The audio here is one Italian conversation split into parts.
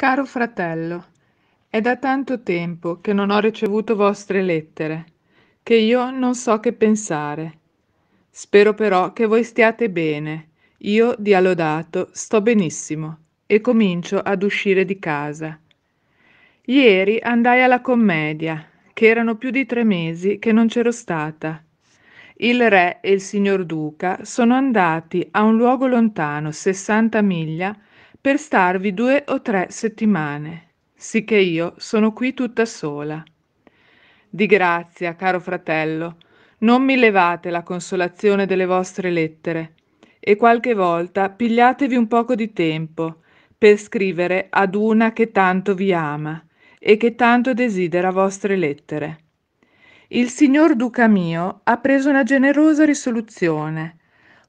Caro fratello, è da tanto tempo che non ho ricevuto vostre lettere, che io non so che pensare. Spero però che voi stiate bene. Io, dialodato, sto benissimo e comincio ad uscire di casa. Ieri andai alla commedia, che erano più di tre mesi che non c'ero stata. Il re e il signor duca sono andati a un luogo lontano, 60 miglia, per starvi due o tre settimane, sicché io sono qui tutta sola. Di grazia, caro fratello, non mi levate la consolazione delle vostre lettere e qualche volta pigliatevi un poco di tempo per scrivere ad una che tanto vi ama e che tanto desidera vostre lettere. Il signor Duca mio ha preso una generosa risoluzione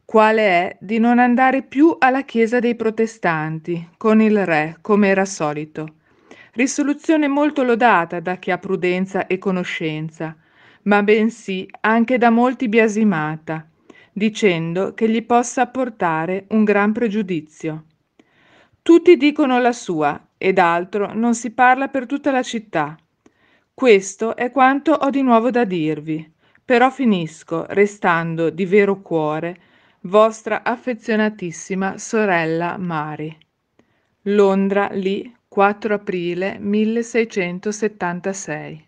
quale è di non andare più alla chiesa dei protestanti, con il re, come era solito. Risoluzione molto lodata da chi ha prudenza e conoscenza, ma bensì anche da molti biasimata, dicendo che gli possa portare un gran pregiudizio. Tutti dicono la sua, ed altro non si parla per tutta la città. Questo è quanto ho di nuovo da dirvi, però finisco, restando di vero cuore, vostra affezionatissima sorella Mari. Londra, lì, 4 aprile 1676.